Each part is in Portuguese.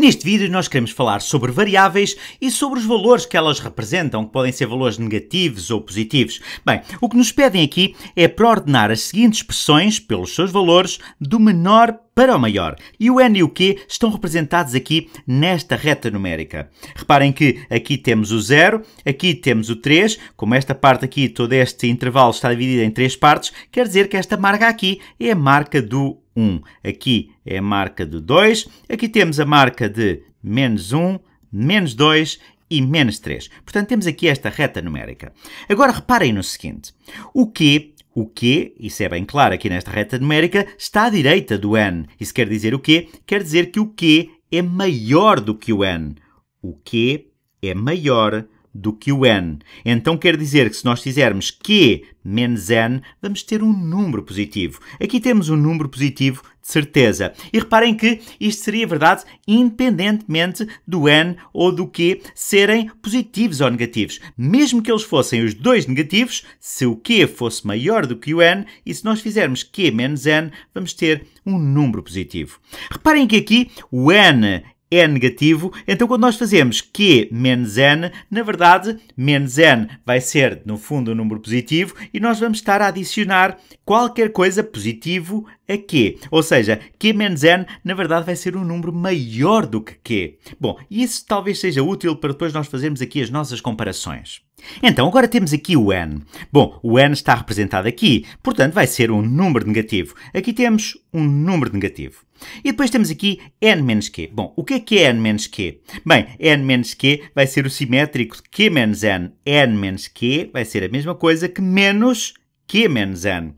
Neste vídeo nós queremos falar sobre variáveis e sobre os valores que elas representam, que podem ser valores negativos ou positivos. Bem, o que nos pedem aqui é para ordenar as seguintes expressões pelos seus valores do menor para o maior. E o N e o Q estão representados aqui nesta reta numérica. Reparem que aqui temos o 0, aqui temos o 3. Como esta parte aqui, todo este intervalo está dividido em três partes, quer dizer que esta marca aqui é a marca do 1. Aqui é a marca de 2. Aqui temos a marca de menos 1, menos 2 e menos 3. Portanto, temos aqui esta reta numérica. Agora, reparem no seguinte. O Q, o Q, isso é bem claro aqui nesta reta numérica, está à direita do N. Isso quer dizer o quê? Quer dizer que o Q é maior do que o N. O Q é maior do do que o n. Então quer dizer que se nós fizermos q menos n, vamos ter um número positivo. Aqui temos um número positivo de certeza. E reparem que isto seria verdade independentemente do n ou do q serem positivos ou negativos. Mesmo que eles fossem os dois negativos, se o q fosse maior do que o n, e se nós fizermos q menos n, vamos ter um número positivo. Reparem que aqui o n é negativo, então quando nós fazemos Q menos N, na verdade, menos N vai ser, no fundo, um número positivo e nós vamos estar a adicionar qualquer coisa positivo a é Q. Ou seja, Q menos N na verdade vai ser um número maior do que Q. Bom, isso talvez seja útil para depois nós fazermos aqui as nossas comparações. Então, agora temos aqui o N. Bom, o N está representado aqui, portanto vai ser um número negativo. Aqui temos um número negativo. E depois temos aqui N menos Q. Bom, o que é que é N menos Q? Bem, N menos Q vai ser o simétrico de Q menos N. N menos Q vai ser a mesma coisa que menos q menos n.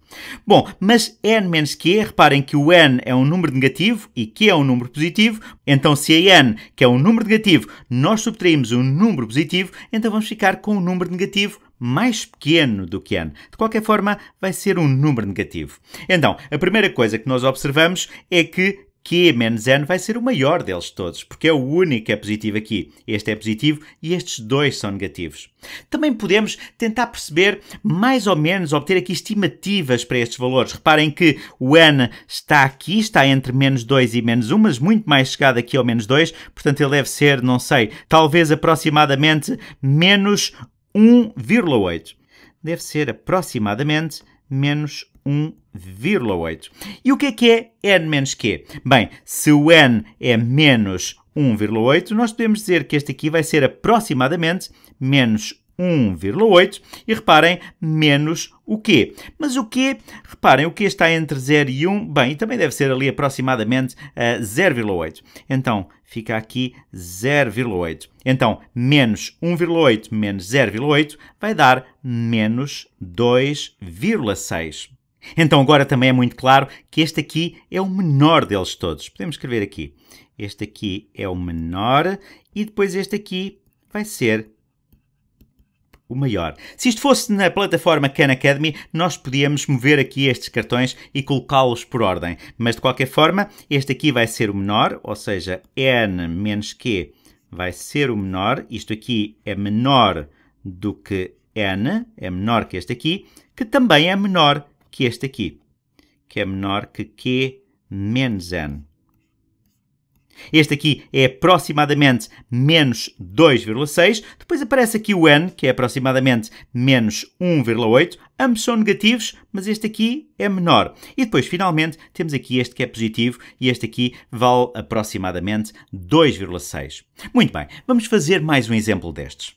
Bom, mas n menos q, reparem que o n é um número negativo e q é um número positivo, então se a n, que é um número negativo, nós subtraímos um número positivo, então vamos ficar com um número negativo mais pequeno do que n. De qualquer forma, vai ser um número negativo. Então, a primeira coisa que nós observamos é que Q menos N vai ser o maior deles todos, porque é o único que é positivo aqui. Este é positivo e estes dois são negativos. Também podemos tentar perceber, mais ou menos, obter aqui estimativas para estes valores. Reparem que o N está aqui, está entre menos 2 e menos 1, mas muito mais chegado aqui ao menos 2, portanto ele deve ser, não sei, talvez aproximadamente menos 1,8. Deve ser aproximadamente menos 1,8. E o que é que é n menos q? Bem, se o n é menos 1,8, nós podemos dizer que este aqui vai ser aproximadamente menos 1,8 e reparem, menos o quê? Mas o quê? Reparem, o quê está entre 0 e 1? Bem, também deve ser ali aproximadamente 0,8. Eh, então, fica aqui 0,8. Então, menos 1,8 menos 0,8 vai dar menos 2,6. Então, agora também é muito claro que este aqui é o menor deles todos. Podemos escrever aqui. Este aqui é o menor e depois este aqui vai ser o maior. Se isto fosse na plataforma Khan Academy, nós podíamos mover aqui estes cartões e colocá-los por ordem. Mas de qualquer forma, este aqui vai ser o menor, ou seja, N menos Q vai ser o menor. Isto aqui é menor do que N, é menor que este aqui, que também é menor que este aqui, que é menor que Q menos N. Este aqui é aproximadamente menos 2,6. Depois aparece aqui o n, que é aproximadamente menos 1,8. Ambos são negativos, mas este aqui é menor. E depois, finalmente, temos aqui este que é positivo e este aqui vale aproximadamente 2,6. Muito bem, vamos fazer mais um exemplo destes.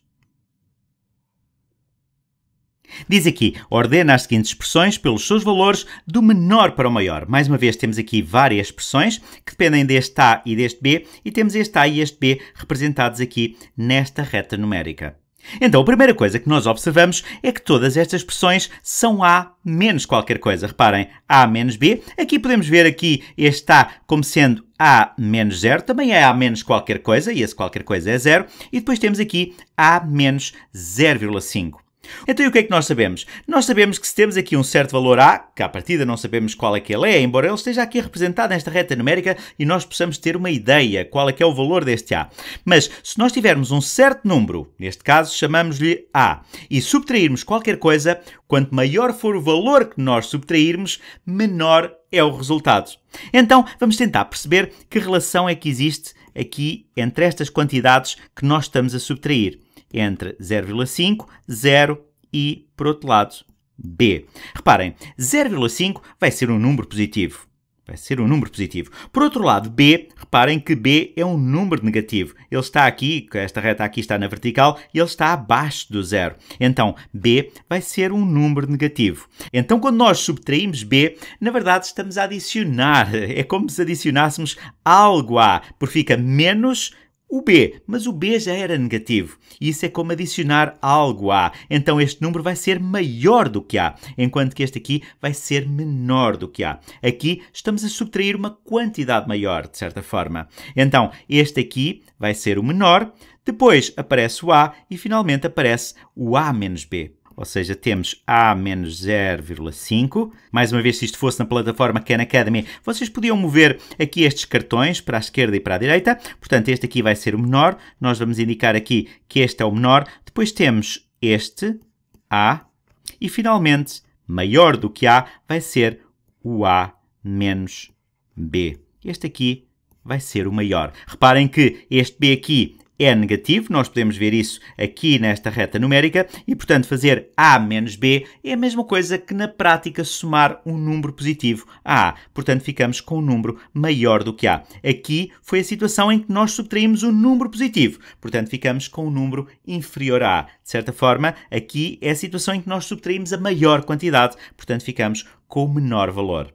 Diz aqui, ordena as seguintes expressões pelos seus valores do menor para o maior. Mais uma vez, temos aqui várias expressões que dependem deste A e deste B, e temos este A e este B representados aqui nesta reta numérica. Então, a primeira coisa que nós observamos é que todas estas expressões são A menos qualquer coisa. Reparem, A menos B. Aqui podemos ver aqui este A como sendo A menos zero. Também é A menos qualquer coisa, e esse qualquer coisa é zero. E depois temos aqui A menos 0,5. Então, e o que é que nós sabemos? Nós sabemos que se temos aqui um certo valor A, que à partida não sabemos qual é que ele é, embora ele esteja aqui representado nesta reta numérica e nós possamos ter uma ideia qual é que é o valor deste A. Mas se nós tivermos um certo número, neste caso chamamos-lhe A, e subtrairmos qualquer coisa, quanto maior for o valor que nós subtrairmos, menor é o resultado. Então, vamos tentar perceber que relação é que existe aqui entre estas quantidades que nós estamos a subtrair entre 0,5, 0 e, por outro lado, B. Reparem, 0,5 vai ser um número positivo. Vai ser um número positivo. Por outro lado, B, reparem que B é um número negativo. Ele está aqui, esta reta aqui está na vertical, e ele está abaixo do zero. Então, B vai ser um número negativo. Então, quando nós subtraímos B, na verdade estamos a adicionar. É como se adicionássemos algo a, porque fica menos o B, mas o B já era negativo. Isso é como adicionar algo a. Então este número vai ser maior do que A, enquanto que este aqui vai ser menor do que A. Aqui estamos a subtrair uma quantidade maior, de certa forma. Então este aqui vai ser o menor, depois aparece o A e finalmente aparece o A menos B ou seja, temos A menos 0,5. Mais uma vez, se isto fosse na plataforma Khan Academy, vocês podiam mover aqui estes cartões para a esquerda e para a direita. Portanto, este aqui vai ser o menor. Nós vamos indicar aqui que este é o menor. Depois temos este, A, e finalmente, maior do que A, vai ser o A menos B. Este aqui vai ser o maior. Reparem que este B aqui é negativo, nós podemos ver isso aqui nesta reta numérica, e portanto fazer A menos B é a mesma coisa que na prática somar um número positivo a A. Portanto, ficamos com um número maior do que A. Aqui foi a situação em que nós subtraímos um número positivo, portanto, ficamos com um número inferior a A. De certa forma, aqui é a situação em que nós subtraímos a maior quantidade, portanto, ficamos com o menor valor.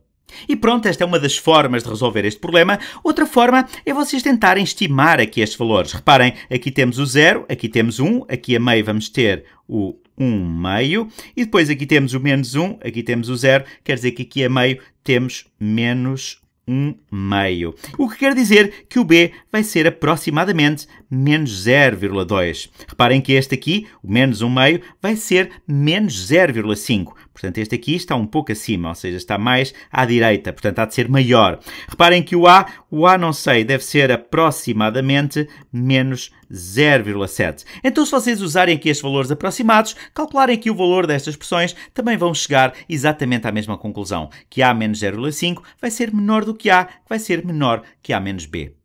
E pronto, esta é uma das formas de resolver este problema. Outra forma é vocês tentarem estimar aqui estes valores. Reparem, aqui temos o 0, aqui temos 1, um, aqui a meio vamos ter o 1 um meio e depois aqui temos o menos 1, um, aqui temos o 0, quer dizer que aqui a meio temos menos 1 meio. O que quer dizer que o B vai ser aproximadamente menos 0,2. Reparem que este aqui, o menos 1 meio, vai ser menos 0,5. Portanto, este aqui está um pouco acima, ou seja, está mais à direita, portanto há de ser maior. Reparem que o A, o A não sei, deve ser aproximadamente menos 0,7. Então, se vocês usarem aqui estes valores aproximados, calcularem aqui o valor destas expressões, também vão chegar exatamente à mesma conclusão, que A menos 0,5 vai ser menor do que A, que vai ser menor que A menos B.